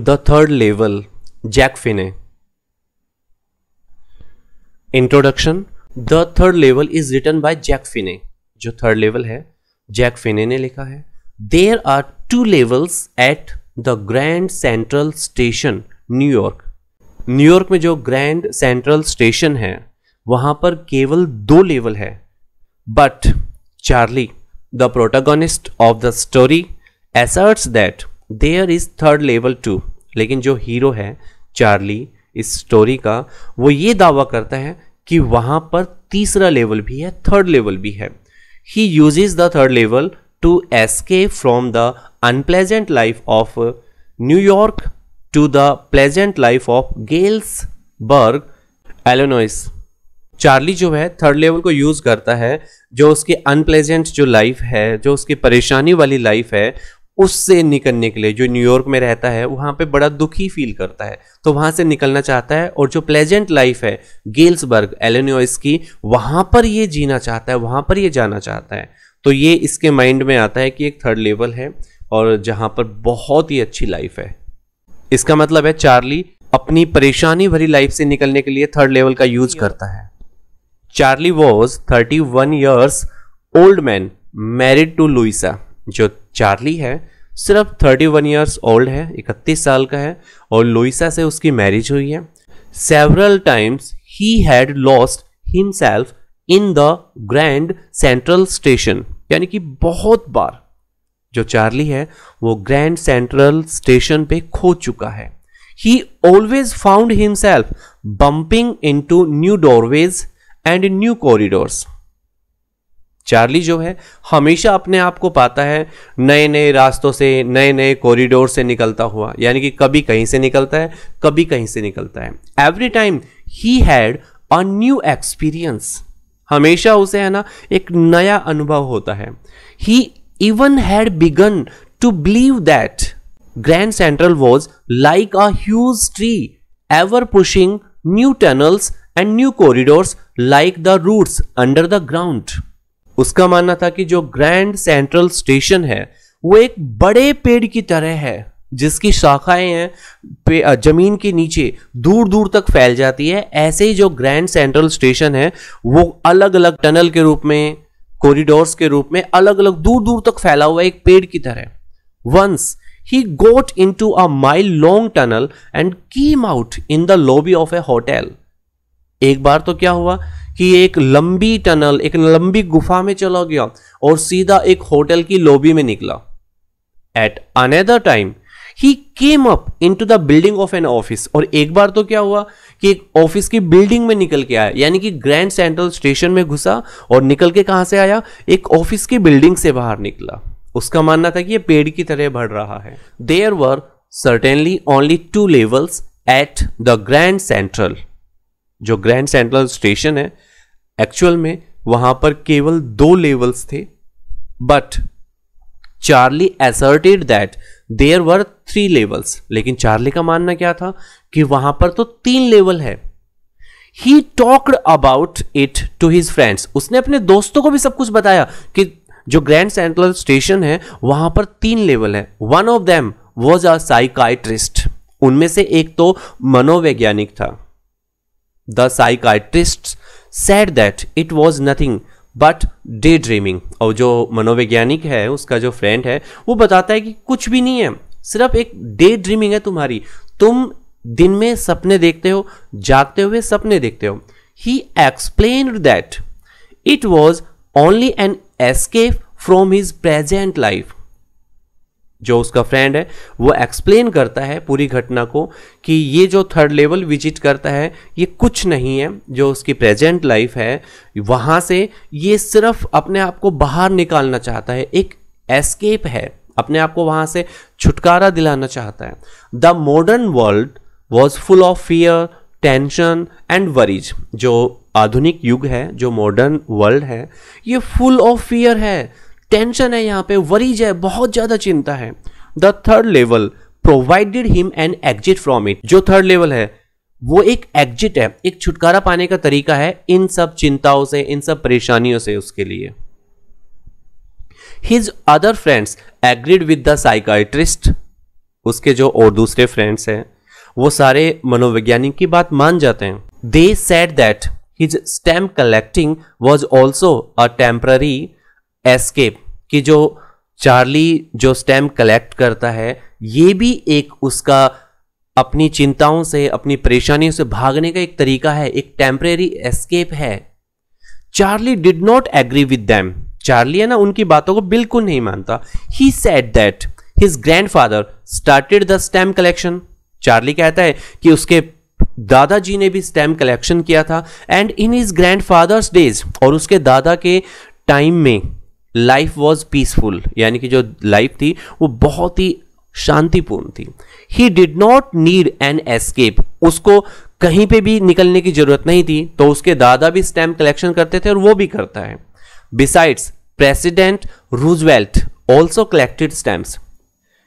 The third level Jack Finney introduction the third level is written by Jack Finney जो third level है Jack Finney ने लिखा है there are two levels at the Grand Central station New York New York में जो Grand Central station है वहां पर केवल दो लेवल है but Charlie the protagonist of the story asserts that there is third level too लेकिन जो हीरो है चार्ली इस स्टोरी का वो ये दावा करता है कि वहां पर तीसरा लेवल भी है थर्ड लेवल भी है he use the third level to escape from the unpleasant life of New York to the pleasant life of Galesburg Illinois Charlie जो है थर्ड लेवल को यूज़ करता है जो उसकी अनप्लेजेंट जो लाइफ है जो उसकी परेशानी वाली लाइफ है उससे निकलने के लिए जो न्यूयॉर्क में रहता है वहाँ पे बड़ा दुखी फील करता है तो वहाँ से निकलना चाहता है और जो प्लेजेंट लाइफ है गेल्सबर्ग एलेनियोइस की वहाँ पर ये जीना चाहता है वहाँ पर ये जाना चाहता है तो ये इसके माइंड में आता है कि एक थर्ड लेवल है और जहाँ पर बहुत ही अच्छी लाइफ है इसका मतलब है चार्ली अपनी परेशानी भरी लाइफ से निकलने के लिए थर्ड लेवल का यूज करता है Charlie was thirty one years old man married to Louisa जो चार्ली है सिर्फ 31 इयर्स ओल्ड है 31 साल का है और लोइसा से उसकी मैरिज हुई है several times he had lost himself in the Grand Central station यानी कि बहुत बार जो चार्ली है वो ग्रैंड सेंट्रल स्टेशन पे खो चुका है he always found himself bumping into new doorways and new corridors Charlie जो है हमेशा अपने आप को पाता है नए नए रास्तों से नए नए कॉरिडोर से निकलता हुआ यानी कि कभी कहीं से निकलता है कभी कहीं से निकलता है every time he had a new experience हमेशा उसे है ना एक नया अनुभव होता है he even had begun to believe that Grand Central was like a huge tree ever pushing new tunnels and new corridors like the roots under the ground उसका मानना था कि जो ग्रैंड सेंट्रल स्टेशन है वो एक बड़े पेड़ की तरह है जिसकी शाखाएं हैं जमीन के नीचे दूर दूर तक फैल जाती है ऐसे ही जो ग्रैंड सेंट्रल स्टेशन है वो अलग अलग टनल के रूप में कॉरिडोर्स के रूप में अलग अलग दूर दूर तक फैला हुआ एक पेड़ की तरह once he got into a mile long tunnel and came out in the lobby of a hotel एक बार तो क्या हुआ कि एक लंबी टनल एक लंबी गुफा में चला गया और सीधा एक होटल की लॉबी में निकला at another time he came up into the building of an office और एक बार तो क्या हुआ कि एक ऑफिस की बिल्डिंग में निकल के आया यानी कि ग्रैंड सेंट्रल स्टेशन में घुसा और निकल के कहां से आया एक ऑफिस की बिल्डिंग से बाहर निकला उसका मानना था कि ये पेड़ की तरह बढ़ रहा है there were certainly only two levels at the Grand Central जो ग्रैंड सेंट्रल स्टेशन है एक्चुअल में वहां पर केवल दो लेवल्स थे but Charlie asserted that there were three levels लेकिन चार्ली का मानना क्या था कि वहां पर तो तीन लेवल है he talked about it to his friends उसने अपने दोस्तों को भी सब कुछ बताया कि जो ग्रैंड सेंट्रल स्टेशन है वहां पर तीन लेवल है one of them was a psychiatrist उनमें से एक तो मनोवैज्ञानिक था the psychiatrists said that it was nothing but day dreaming और जो मनोवैज्ञानिक है उसका जो फ्रेंड है वो बताता है कि कुछ भी नहीं है सिर्फ एक डे ड्रीमिंग है तुम्हारी तुम दिन में सपने देखते हो जागते हुए सपने देखते हो he explain that it was only an escape from his present life जो उसका फ्रेंड है वो एक्सप्लेन करता है पूरी घटना को कि ये जो थर्ड लेवल विजिट करता है ये कुछ नहीं है जो उसकी प्रेजेंट लाइफ है वहाँ से ये सिर्फ अपने आप को बाहर निकालना चाहता है एक एस्केप है अपने आप को वहाँ से छुटकारा दिलाना चाहता है the modern world was full of fear tension and worries जो आधुनिक युग है जो मॉडर्न वर्ल्ड है ये फुल ऑफ फियर है टेंशन है यहाँ पे वरीज है बहुत ज़्यादा चिंता है the third level provided him an exit from it जो थर्ड लेवल है वो एक एग्जिट है एक छुटकारा पाने का तरीका है इन सब चिंताओं से इन सब परेशानियों से उसके लिए his other friends agreed with the psychiatrist उसके जो और दूसरे फ्रेंड्स हैं वो सारे मनोवैज्ञानिक की बात मान जाते हैं they said that his stamp collecting was also a temporary escape कि जो चार्ली जो स्टैम्प कलेक्ट करता है ये भी एक उसका अपनी चिंताओं से अपनी परेशानियों से भागने का एक तरीका है एक टेम्परेरी एस्केप है Charlie did not agree with them Charlie है ना उनकी बातों को बिल्कुल नहीं मानता he said that his grandfather started the stamp collection Charlie कहता है कि उसके दादाजी ने भी स्टैम्प कलेक्शन किया था and in his grandfather's days और उसके दादा के टाइम में लाइफ वॉज पीसफुल यानी कि जो लाइफ थी वो बहुत ही शांतिपूर्ण थी he did not need an escape उसको कहीं पे भी निकलने की जरूरत नहीं थी तो उसके दादा भी स्टैम्प कलेक्शन करते थे और वो भी करता है besides President Roosevelt also collected stamps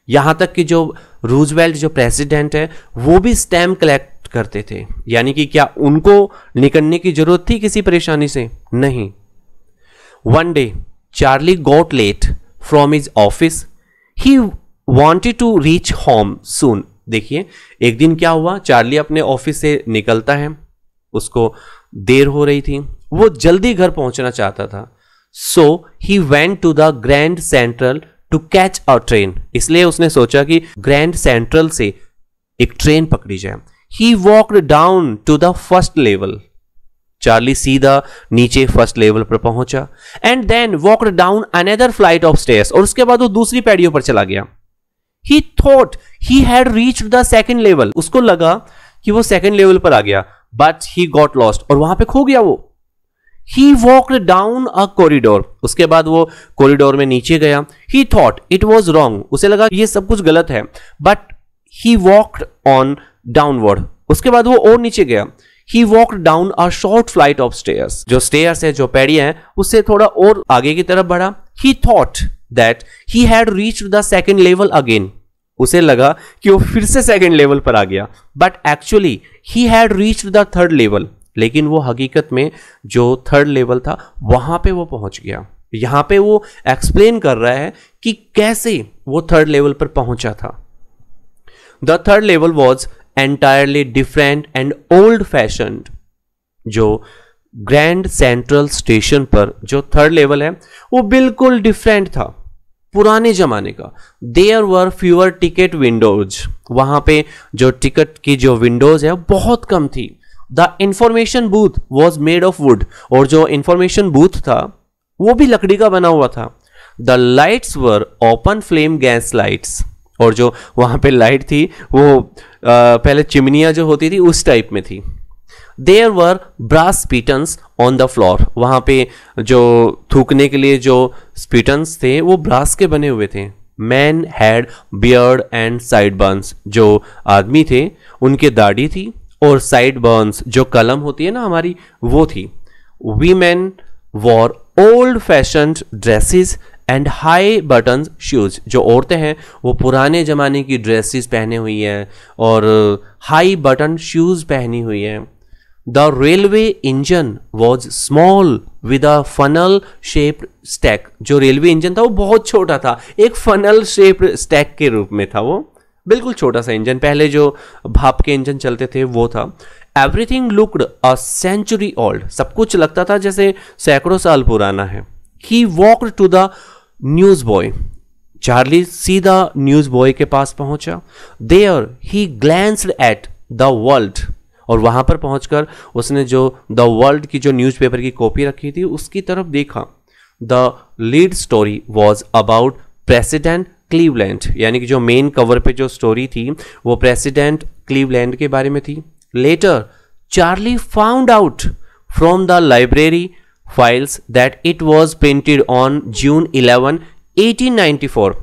यहां तक कि जो रूजवेल्ट जो प्रेसिडेंट है वो भी स्टैम्प कलेक्ट करते थे यानी कि क्या उनको निकलने की जरूरत थी किसी परेशानी से नहीं one day Charlie got late from his office. He wanted to reach home soon. देखिए एक दिन क्या हुआ चार्ली अपने ऑफिस से निकलता है उसको देर हो रही थी वो जल्दी घर पहुंचना चाहता था so he went to the Grand Central to catch a train इसलिए उसने सोचा कि ग्रैंड सेंट्रल से एक ट्रेन पकड़ी जाए he walked down to the first level Charlie सीधा नीचे फर्स्ट लेवल पर पहुंचा and then walked down another flight of stairs और उसके बाद वो दूसरी पैडियो पर चला गया he thought he had reach the second level उसको लगा कि वो सेकेंड लेवल पर आ गया बट ही गॉट लॉस्ट और वहां पे खो गया वो he walked down a corridor उसके बाद वो कॉरिडोर में नीचे गया he thought it was wrong उसे लगा ये सब कुछ गलत है but he walked on downward उसके बाद वो और नीचे गया he walk down a short flight of stairs जो स्टेयर्स है जो पैड़ी है उससे थोड़ा और आगे की तरफ बढ़ा he thought that he had reach the second level again उसे लगा कि वो फिर से सेकेंड लेवल पर आ गया but actually he had reach the third level लेकिन वो हकीकत में जो थर्ड लेवल था वहां पे वो पहुंच गया यहां पे वो एक्सप्लेन कर रहा है कि कैसे वो थर्ड लेवल पर पहुंचा था the third level was entirely different and old fashion जो ग्रैंड सेंट्रल स्टेशन पर जो थर्ड लेवल है वो बिल्कुल डिफरेंट था पुराने ज़माने का there were fewer ticket windows वहां पे जो टिकट की जो विंडोज़ है बहुत कम थी the information booth was made of wood और जो इंफॉर्मेशन बूथ था वो भी लकड़ी का बना हुआ था the lights were open flame gas lights और जो वहाँ पे लाइट थी वो आ, पहले चिमनियाँ जो होती थी उस टाइप में थी there were brass spittoons on the floor वहाँ पे जो थूकने के लिए जो स्पीटन्स थे वो ब्रास के बने हुए थे man had beard and sideburns जो आदमी थे उनके दाढ़ी थी और साइड बर्न्स जो कलम होती है ना हमारी वो थी women were old fashion dresses and high button shoes जो औरतें हैं वो पुराने ज़माने की ड्रेसेस पहने हुई हैं और हाई बटन शूज़ पहनी हुई हैं the railway engine was small with a funnel shaped stack जो रेलवे इंजन था वो बहुत छोटा था एक फनल शेप्ड स्टैक के रूप में था वो बिल्कुल छोटा सा इंजन पहले जो भाप के इंजन चलते थे वो था everything looked a century old सब कुछ लगता था जैसे सैकड़ों साल पुराना है he walked to the news boy Charlie सीधा न्यूज बॉय के पास पहुंचा there he glanced at the world और वहां पर पहुंचकर उसने जो द वर्ल्ड की जो न्यूज़पेपर की कॉपी रखी थी उसकी तरफ देखा the lead story was about President Cleveland यानी कि जो मेन कवर पे जो स्टोरी थी वो प्रेसिडेंट क्लीवलैंड के बारे में थी later Charlie found out from the library files that it was June on June 11, 1894.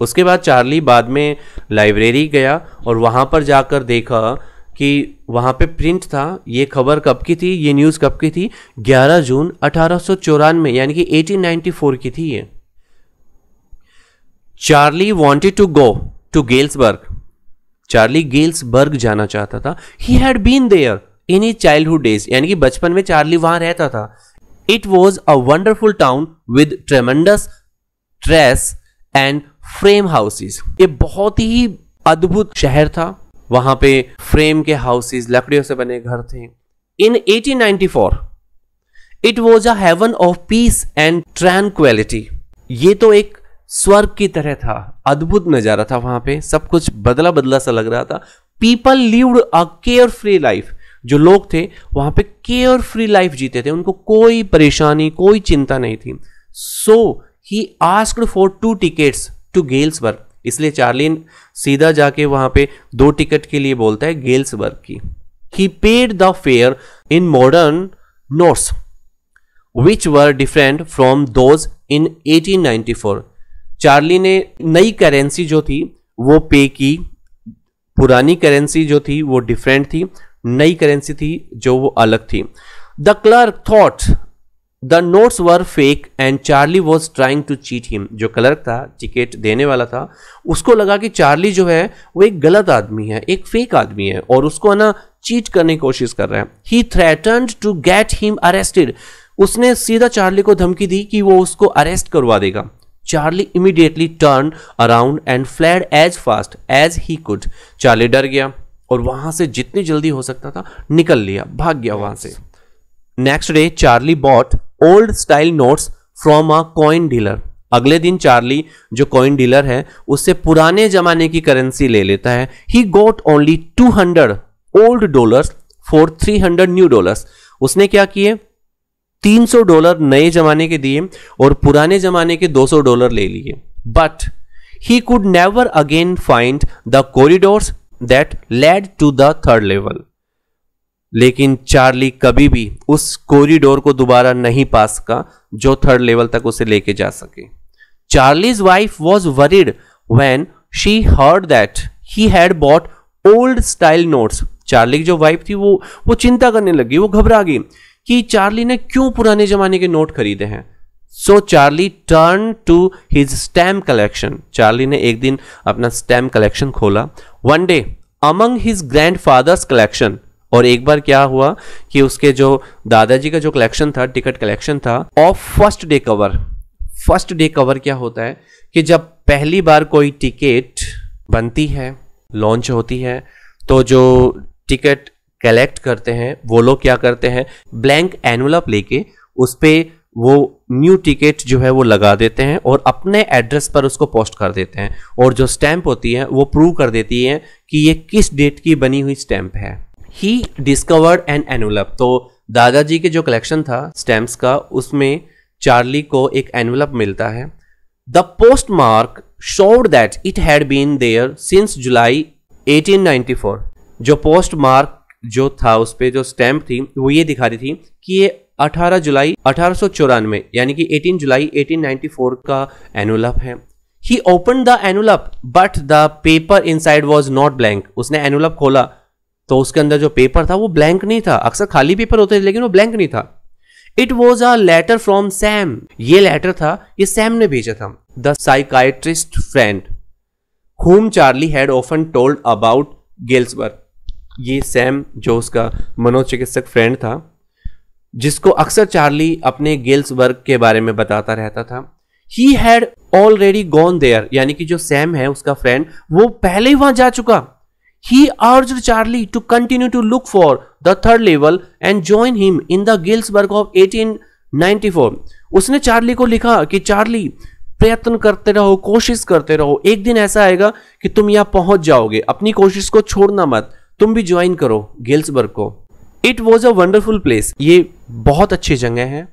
उसके बाद चार्ली बाद में लाइब्रेरी गया और वहाँ पर जाकर देखा कि वहाँ पे प्रिंट था ये खबर कब की थी ये न्यूज़ कब की थी 11 जून अठारह यानी कि 1894 की थी ये Charlie wanted to go to Galesburg Charlie Galesburg जाना चाहता था he had been there in he childhood days यानी कि बचपन में चार्ली वहाँ रहता था it was a wonderful town with tremendous trees and frame houses ये बहुत ही अद्भुत शहर था वहां पे फ्रेम के हाउसेज लकड़ियों से बने घर थे in 1894 it was a heaven of peace and tranquillity ये तो एक स्वर्ग की तरह था अद्भुत नजारा था वहां पे सब कुछ बदला बदला सा लग रहा था people lived a carefree life जो लोग थे वहां पे केयर फ्री लाइफ जीते थे उनको कोई परेशानी कोई चिंता नहीं थी so he asked for two tickets to work इसलिए चार्लिन सीधा जाके वहां पे दो टिकट के लिए बोलता है गेल्स वर्क की he paid the fare in modern notes which were different from those in 1894 Charlie ने नई करेंसी जो थी वो पे की पुरानी करेंसी जो थी वो डिफरेंट थी नई करेंसी थी जो वो अलग थी the clerk thought the notes were fake and Charlie was trying to cheat him जो क्लर्क था टिकट देने वाला था उसको लगा कि चार्ली जो है वो एक गलत आदमी है एक फेक आदमी है और उसको है ना चीट करने की कोशिश कर रहा है he threaten to get him arrested उसने सीधा चार्ली को धमकी दी कि वो उसको अरेस्ट करवा देगा Charlie immediately turn around and fled as fast as he could Charlie डर गया और वहां से जितनी जल्दी हो सकता था निकल लिया भाग गया वहां से next day Charlie bought old style notes from a coin dealer अगले दिन चार्ली जो कॉइन डीलर है उससे पुराने जमाने की करेंसी ले लेता है he got only two hundred old dollar for three hundred new dollar उसने क्या किए 300 डॉलर नए जमाने के दिए और पुराने जमाने के 200 डॉलर ले लिए but he could never again find the corridors that led to the third level लेकिन चार्ली कभी भी उस कॉरिडोर को दोबारा नहीं पास का जो थर्ड लेवल तक उसे लेके जा सके Charlie's wife was worried when she heard that he had bought old style notes Charlie की जो वाइफ थी वो वो चिंता करने लगी वो घबरा गई कि चार्ली ने क्यों पुराने जमाने के नोट खरीदे हैं so Charlie turn to his stamp collection Charlie ने एक दिन अपना स्टैम्प कलेक्शन खोला one day among his grandfather's collection और एक बार क्या हुआ कि उसके जो दादाजी का जो कलेक्शन था टिकट कलेक्शन था of first day cover first day cover क्या होता है कि जब पहली बार कोई टिकट बनती है लॉन्च होती है तो जो टिकट कलेक्ट करते हैं वो लोग क्या करते हैं ब्लैंक एनवलप लेके उस पर वो न्यू टिकट जो है वो लगा देते हैं और अपने एड्रेस पर उसको पोस्ट कर देते हैं और जो स्टैंप होती है वो प्रूव कर देती है कि ये किस डेट की बनी हुई स्टैंप है ही डिस्कवर्ड एन एनवलप तो दादाजी के जो कलेक्शन था स्टैम्प्स का उसमें चार्ली को एक एनवलप मिलता है the postmark showed that it had been there since July 1894 जो पोस्ट मार्क जो था उस पर जो स्टैंप थी वो ये दिखा रही थी कि ये 18 जुलाई अठारह यानी कि 18 जुलाई 1894 का एनुलप है he open the envelope but the paper inside was not blank उसने एनुलप खोला तो उसके अंदर जो पेपर था वो ब्लैंक नहीं था अक्सर खाली पेपर होते थे लेकिन वो ब्लैंक नहीं था it was a letter from Sam ये लेटर था ये सैम ने भेजा था the psychiatrist friend whom Charlie had often told about Galesburg ये सैम जो उसका मनोचिकित्सक फ्रेंड था जिसको अक्सर चार्ली अपने गेल्स वर्ग के बारे में बताता रहता था he had already gone there यानी कि जो सैम है उसका फ्रेंड वो पहले ही वहां जा चुका he urge Charlie to continue to look for the third level and join him in the Galesburg of 1894 उसने चार्ली को लिखा कि चार्ली प्रयत्न करते रहो कोशिश करते रहो एक दिन ऐसा आएगा कि तुम यहां पहुंच जाओगे अपनी कोशिश को छोड़ना मत तुम भी ज्वाइन करो गिल्सबर्ग को it was a wonderful place ये बहुत अच्छी जगह है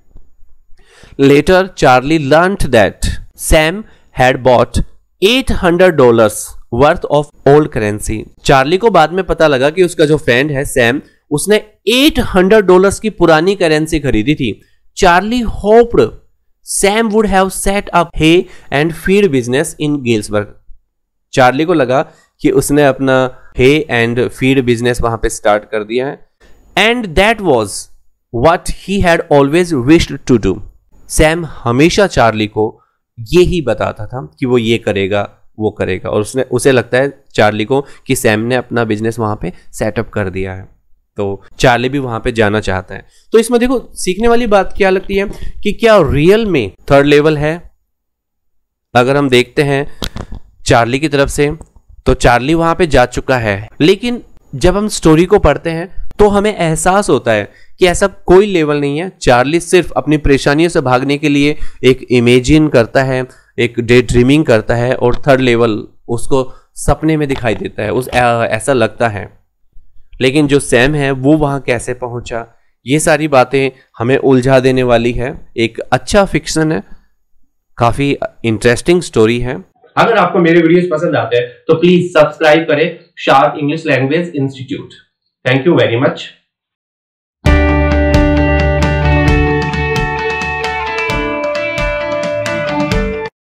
later Charlie learn that Sam had bought 800 dollars worth of old currency Charlie को बाद में पता लगा कि उसका जो फ्रेंड है सैम उसने 800 डॉलर्स की पुरानी करेंसी खरीदी थी Charlie hoped Sam would have set up hay and feed business in Galesburg Charlie को लगा कि उसने अपना हे एंड फीड बिजनेस वहां पे स्टार्ट कर दिया है and that was what he had always wished to do Sam हमेशा चार्ली को ये ही बताता था कि वो ये करेगा वो करेगा और उसने उसे लगता है चार्ली को कि सैम ने अपना बिजनेस वहाँ पे सेटअप कर दिया है तो चार्ली भी वहाँ पे जाना चाहता है तो इसमें देखो सीखने वाली बात क्या लगती है कि क्या रियल में थर्ड लेवल है अगर हम देखते हैं चार्ली की तरफ से तो चार्ली वहाँ पे जा चुका है लेकिन जब हम स्टोरी को पढ़ते हैं तो हमें एहसास होता है कि ऐसा कोई लेवल नहीं है चार्ली सिर्फ अपनी परेशानियों से भागने के लिए एक इमेजिन करता है एक डे ड्रीमिंग करता है और थर्ड लेवल उसको सपने में दिखाई देता है उस ऐसा लगता है लेकिन जो सैम है वो वहाँ कैसे पहुँचा ये सारी बातें हमें उलझा देने वाली है एक अच्छा फिक्शन है काफ़ी इंटरेस्टिंग स्टोरी है अगर आपको मेरे वीडियोस पसंद आते हैं तो प्लीज सब्सक्राइब करें Shark English Language Institute thank you very much